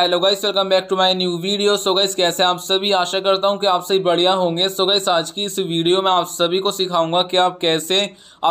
hello guys welcome back to my new video so guys कैसे आप सभी आशा करता हूं कि आप सभी बढ़िया होंगे सो गाइस आज की इस वीडियो में आप सभी को सिखाऊंगा कि आप कैसे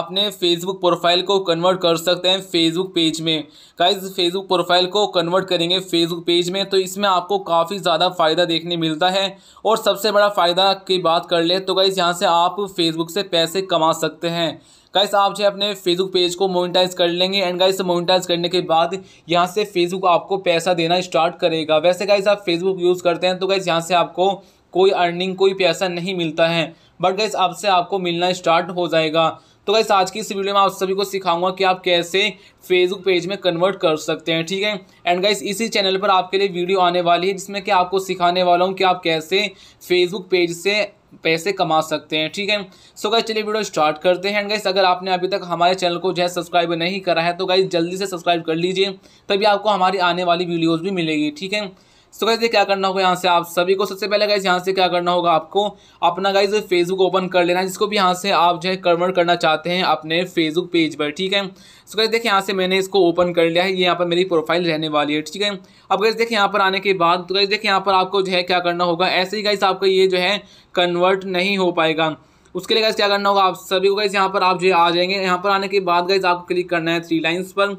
अपने फेसबुक प्रोफाइल को कन्वर्ट कर सकते हैं फेसबुक पेज में गाइस फेसबुक प्रोफाइल को कन्वर्ट करेंगे फेसबुक पेज में तो इसमें आपको काफ़ी ज़्यादा फ़ायदा देखने मिलता है और सबसे बड़ा फ़ायदा की बात कर ले तो गाइज़ यहाँ से आप फेसबुक से पैसे कमा सकते हैं गाइस आप जो अपने फेसबुक पेज को मोनिटाइज कर लेंगे एंड गाइस मोनिटाइज करने के बाद यहाँ से फेसबुक आपको पैसा देना स्टार्ट करेगा वैसे गाइज आप फेसबुक यूज़ करते हैं तो गाइज यहाँ से आपको कोई अर्निंग कोई पैसा नहीं मिलता है बट गाइज अब से आपको मिलना स्टार्ट हो जाएगा तो गाइस आज की इस वीडियो में आप सभी को सिखाऊंगा कि आप कैसे फेसबुक पेज में कन्वर्ट कर सकते हैं ठीक है एंड गाइस इसी चैनल पर आपके लिए वीडियो आने वाली है जिसमें कि आपको सिखाने वाला हूँ कि आप कैसे फेसबुक पेज से पैसे कमा सकते हैं ठीक है सो गाइज चलिए वीडियो स्टार्ट करते हैं एंड गाइज अगर आपने अभी तक हमारे चैनल को जो है सब्सक्राइब नहीं करा है तो गाइज जल्दी से सब्सक्राइब कर लीजिए तभी आपको हमारी आने वाली वीडियोज़ भी मिलेगी ठीक है सो तो गाइज क्या करना होगा यहाँ से आप सभी को सबसे पहले गाइज यहाँ से क्या करना होगा आपको अपना गाइज फेसबुक ओपन कर लेना है जिसको भी यहाँ से आप जो है कन्वर्ट करना चाहते हैं अपने फेसबुक पेज पर ठीक है सो गाइज देखिए यहाँ से मैंने इसको ओपन कर लिया है ये यहाँ पर मेरी प्रोफाइल रहने वाली है ठीक है अब गाइज देखिए यहाँ पर आने के बाद तो गाइज देखिए यहाँ पर आपको जो है क्या करना होगा ऐसे ही गाइज आपका ये जो है कन्वर्ट नहीं हो पाएगा उसके लिए गाइज क्या करना होगा आप सभी को गाइज यहाँ पर आप जो आ जाएंगे यहाँ पर आने के बाद गाइज आपको क्लिक करना है थ्री लाइन्स पर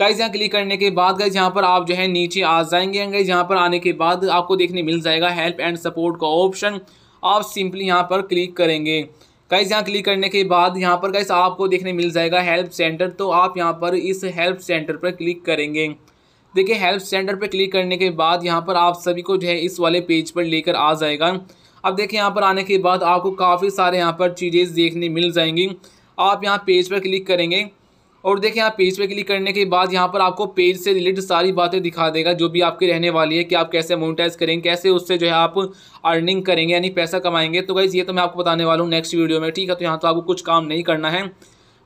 गाइज यहाँ क्लिक करने के बाद गाइज यहाँ पर आप जो है नीचे आ जाएंगे गाइज यहाँ पर आने के बाद आपको देखने मिल जाएगा हेल्प एंड सपोर्ट का ऑप्शन आप सिंपली यहाँ पर क्लिक करेंगे गाइज यहाँ क्लिक करने के बाद यहाँ पर गाइज आपको देखने मिल जाएगा हेल्प सेंटर तो आप यहाँ पर इस हेल्प सेंटर पर क्लिक करेंगे देखिए हेल्प सेंटर पर क्लिक करने के बाद यहाँ पर आप सभी को जो है इस वाले पेज पर लेकर आ जाएगा अब देखिए यहाँ पर आने के बाद आपको काफ़ी सारे यहाँ पर चीज़ें देखने मिल जाएंगी आप यहाँ पेज पर क्लिक करेंगे और देखिए यहाँ पेज पे क्लिक करने के बाद यहाँ पर आपको पेज से रिलेटेड सारी बातें दिखा देगा जो भी आपके रहने वाली है कि आप कैसे मोनिटाइज करेंगे कैसे उससे जो है आप अर्निंग करेंगे यानी पैसा कमाएंगे तो गाइज़ ये तो मैं आपको बताने वाला हूँ नेक्स्ट वीडियो में ठीक है तो यहाँ तो आपको कुछ काम नहीं करना है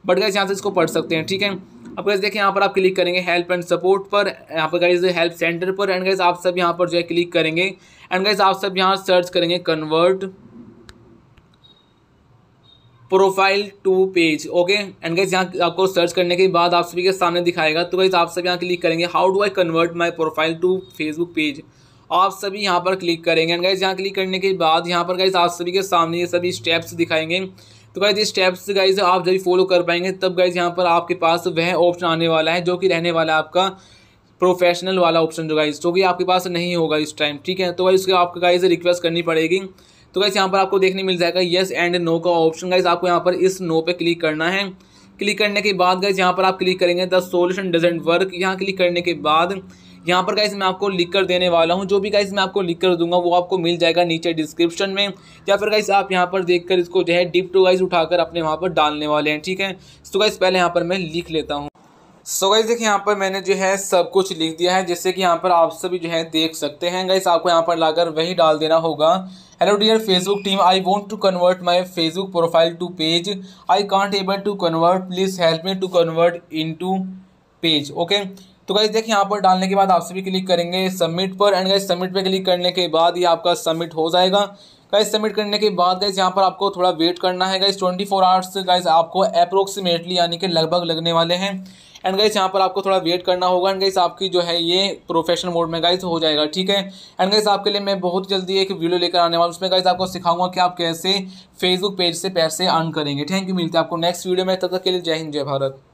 बट गाइज यहाँ से इसको पढ़ सकते हैं ठीक है अब गाइज देखिए यहाँ पर आप क्लिक करेंगे हेल्प एंड सपोर्ट पर यहाँ पर गाइज हेल्प सेंटर पर एंड गाइज आप सब यहाँ पर जो है क्लिक करेंगे एंड गाइज आप सब यहाँ सर्च करेंगे convert profile to page okay and guys यहाँ आपको सर्च करने के बाद आप सभी के सामने दिखाएगा तो गाइज आप सभी यहाँ क्लिक करेंगे how do I convert my profile to Facebook page आप सभी यहाँ पर क्लिक करेंगे एंड गाइज यहाँ क्लिक करने के बाद यहाँ पर गाइज आप सभी के सामने ये सभी स्टेप्स दिखाएंगे तो गाइज ये स्टेप्स गाइज आप जब फॉलो कर पाएंगे तब गाइज यहाँ पर आपके पास वह ऑप्शन आने वाला है जो कि रहने वाला है आपका प्रोफेशनल वाला ऑप्शन जो गाइज जो कि आपके पास नहीं होगा इस टाइम ठीक है तो गाइज उसके आपको गाइज रिक्वेस्ट करनी पड़ेगी तो गाइस यहाँ पर आपको देखने मिल जाएगा येस एंड नो का ऑप्शन गाइस आपको यहाँ पर इस नो पर क्लिक करना है क्लिक करने के बाद गाइस यहाँ पर आप क्लिक करेंगे द सोल्यूशन डजेंट वर्क यहाँ क्लिक करने के बाद यहाँ पर गाइस मैं आपको लिख कर देने वाला हूँ जो भी गाइज मैं आपको लिख कर दूंगा वो आपको मिल जाएगा नीचे डिस्क्रिप्शन में या फिर गाइस आप यहाँ पर देख कर इसको जो है डिप टू गाइज उठाकर अपने वहाँ पर डालने वाले हैं ठीक है तो गाइस पहले यहाँ पर मैं लिख लेता हूँ सो गाइस देखिए यहाँ पर मैंने जो है सब कुछ लिख दिया है जैसे कि यहाँ पर आप सभी जो है देख सकते हैं गाइस आपको यहाँ पर लाकर वही डाल देना होगा dear Facebook team I want to convert my Facebook profile to page I i able to convert please help me to convert into page okay तो गाइज देखिए यहाँ पर डालने के बाद आप सभी क्लिक करेंगे सबमिट पर एंड गाइज सबमिट पे क्लिक करने के बाद ये आपका सबमिट हो जाएगा गाइज सबमिट करने के बाद गाइज यहाँ पर आपको थोड़ा वेट करना है गाइज 24 फोर आवर्स गाइज आपको अप्रोक्सीमेटली यानी कि लगभग लगने वाले हैं एंड गाइस यहाँ पर आपको थोड़ा वेट करना होगा एंड गाइस आपकी जो है ये प्रोफेशनल मोड में गाइस हो जाएगा ठीक है एंड गाइस आपके लिए मैं बहुत जल्दी एक वीडियो लेकर आने वाला उसमें गाइस आपको सिखाऊंगा कि आप कैसे फेसबुक पेज से पैसे अर्न करेंगे थैंक यू मिलते हैं आपको नेक्स्ट वीडियो में तब तक के लिए जय हिंद जय भारत